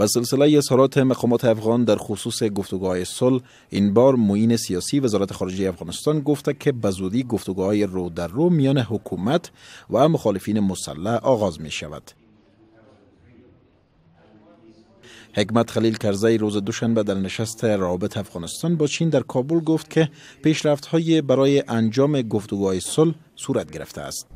به سلسله اظهارات مقامات افغان در خصوص گفتگوهای صلح این بار معین سیاسی وزارت خارجه افغانستان گفته که به زودی گفتگوهای رو در رو میان حکومت و مخالفین مسلح آغاز می شود حکمت خلیل کرزی روز دوشنبه در نشست رابط افغانستان با چین در کابل گفت که پیشرفت های برای انجام گفتگوهای صلح صورت گرفته است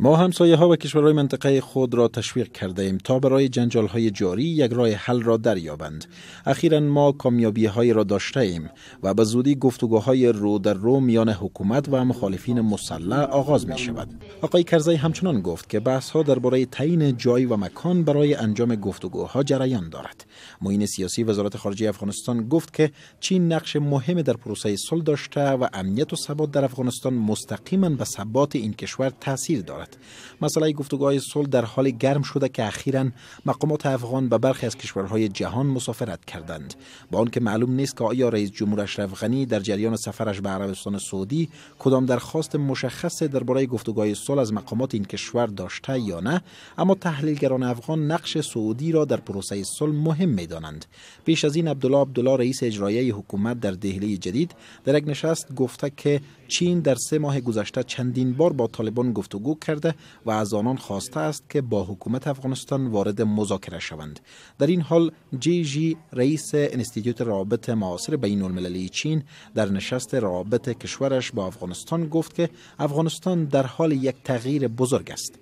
ما همسایه ها و کشورهای منطقه خود را تشویق کرده ایم تا برای جنجال های جاری یک راه حل را دریابند اخیرا ما کامیابی های را داشته ایم و به زودی گفتگوهای رو در رو میان حکومت و مخالفین مسلح آغاز می شود آقای کرزی همچنان گفت که بحث ها درباره تعیین جای و مکان برای انجام گفتگوها جریان دارد معین سیاسی وزارت خارجه افغانستان گفت که چین نقش مهمی در پروسه صلح داشته و امنیت و ثبات در افغانستان مستقیما به ثبات این کشور تاثیر دارد مسئله گفتگوهای صلح در حال گرم شده که اخیرا مقامات افغان به برخی از کشورهای جهان مسافرت کردند با آنکه معلوم نیست که آیا رئیس جمهور اشرف غنی در جریان سفرش به عربستان سعودی کدام درخواست مشخص درباره گفتگوهای صلح از مقامات این کشور داشته یا نه اما تحلیلگران افغان نقش سعودی را در پروسه صلح مهم میدانند پیش از این عبدالله عبدالله رئیس اجرایی حکومت در دهلی جدید در یک نشست گفته که چین در سه ماه گذشته چندین بار با طالبان گفتگو کرده و از آنان خواسته است که با حکومت افغانستان وارد مذاکره شوند در این حال جی جی رئیس انستیتوت رابط معاصر بین المللی چین در نشست رابط کشورش با افغانستان گفت که افغانستان در حال یک تغییر بزرگ است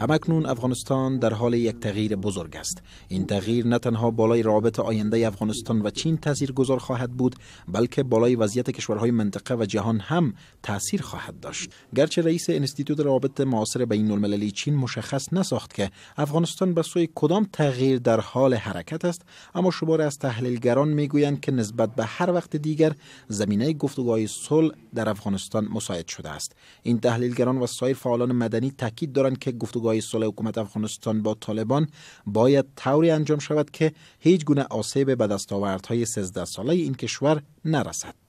همکنون افغانستان در حال یک تغییر بزرگ است این تغییر نه تنها بالای رابط آینده افغانستان و چین تاثیر گذار خواهد بود بلکه بالای وضعیت کشورهای منطقه و جهان هم تاثیر خواهد داشت گرچه رئیس انستیتوت روابط معاصر بین المللی چین مشخص نساخت که افغانستان به سوی کدام تغییر در حال حرکت است اما شماره از تحلیلگران میگویند که نسبت به هر وقت دیگر زمینه گفتگوهای صلح در افغانستان مساعد شده است این تحلیلگران و سایر فعالان مدنی تاکید دارند که گفتگو گفتگوهای صلح حکومت افغانستان با طالبان باید طوری انجام شود که هیچ گونه آسیب به دستاوردهای 13 ساله این کشور نرسد